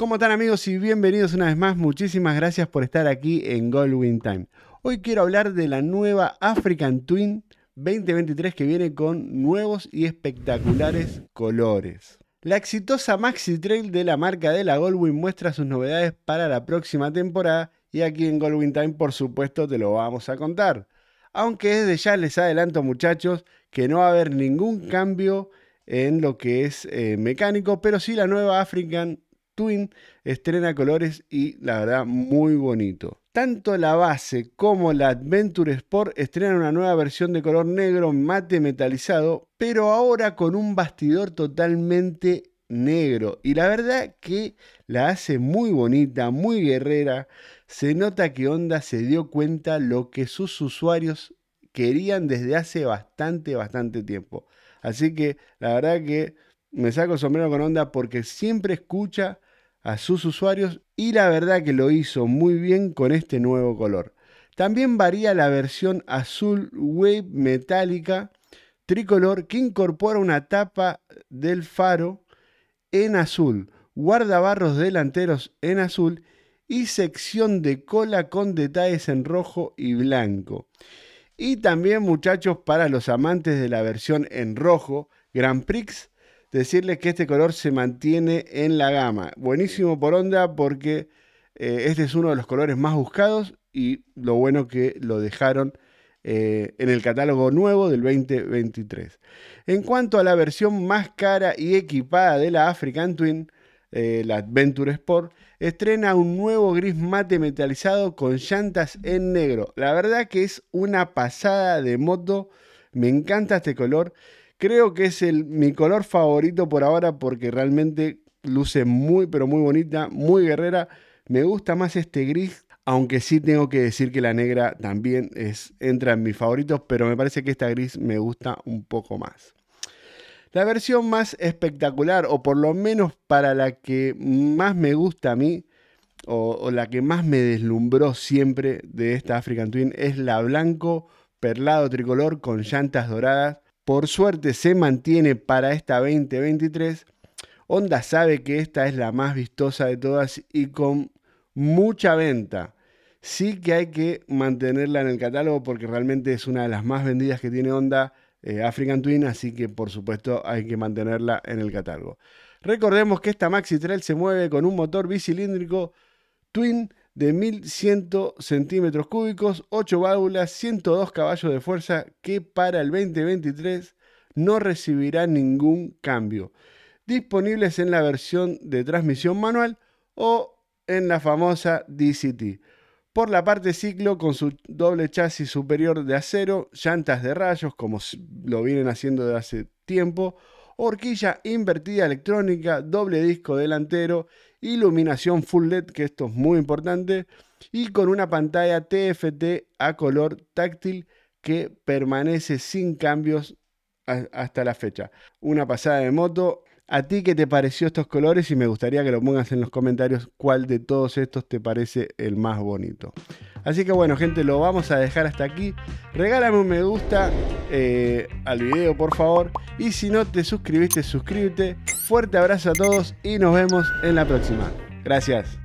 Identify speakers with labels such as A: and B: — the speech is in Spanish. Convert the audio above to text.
A: ¿Cómo están amigos y bienvenidos una vez más? Muchísimas gracias por estar aquí en Goldwing Time. Hoy quiero hablar de la nueva African Twin 2023 que viene con nuevos y espectaculares colores. La exitosa Maxi Trail de la marca de la Goldwing muestra sus novedades para la próxima temporada y aquí en Goldwing Time por supuesto te lo vamos a contar. Aunque desde ya les adelanto muchachos que no va a haber ningún cambio en lo que es eh, mecánico, pero sí la nueva African estrena colores y la verdad muy bonito. Tanto la base como la Adventure Sport estrenan una nueva versión de color negro mate metalizado, pero ahora con un bastidor totalmente negro. Y la verdad que la hace muy bonita, muy guerrera. Se nota que Honda se dio cuenta lo que sus usuarios querían desde hace bastante, bastante tiempo. Así que la verdad que me saco sombrero con Honda porque siempre escucha a sus usuarios y la verdad que lo hizo muy bien con este nuevo color. También varía la versión azul wave metálica tricolor que incorpora una tapa del faro en azul, guardabarros delanteros en azul y sección de cola con detalles en rojo y blanco. Y también muchachos para los amantes de la versión en rojo, Grand Prix decirles que este color se mantiene en la gama. Buenísimo por onda porque eh, este es uno de los colores más buscados y lo bueno que lo dejaron eh, en el catálogo nuevo del 2023. En cuanto a la versión más cara y equipada de la African Twin, eh, la Adventure Sport, estrena un nuevo gris mate metalizado con llantas en negro. La verdad que es una pasada de moto, me encanta este color Creo que es el, mi color favorito por ahora porque realmente luce muy, pero muy bonita, muy guerrera. Me gusta más este gris, aunque sí tengo que decir que la negra también es, entra en mis favoritos, pero me parece que esta gris me gusta un poco más. La versión más espectacular, o por lo menos para la que más me gusta a mí, o, o la que más me deslumbró siempre de esta African Twin, es la blanco perlado tricolor con llantas doradas por suerte se mantiene para esta 2023, Honda sabe que esta es la más vistosa de todas y con mucha venta. Sí que hay que mantenerla en el catálogo porque realmente es una de las más vendidas que tiene Honda eh, African Twin, así que por supuesto hay que mantenerla en el catálogo. Recordemos que esta Maxi Trail se mueve con un motor bicilíndrico Twin de 1100 centímetros cúbicos, 8 válvulas, 102 caballos de fuerza que para el 2023 no recibirá ningún cambio. Disponibles en la versión de transmisión manual o en la famosa DCT. Por la parte ciclo, con su doble chasis superior de acero, llantas de rayos, como lo vienen haciendo de hace tiempo, horquilla invertida electrónica, doble disco delantero, iluminación full LED, que esto es muy importante, y con una pantalla TFT a color táctil que permanece sin cambios hasta la fecha. Una pasada de moto ¿A ti qué te pareció estos colores? Y me gustaría que lo pongas en los comentarios cuál de todos estos te parece el más bonito. Así que bueno, gente, lo vamos a dejar hasta aquí. Regálame un me gusta eh, al video, por favor. Y si no te suscribiste, suscríbete. Fuerte abrazo a todos y nos vemos en la próxima. Gracias.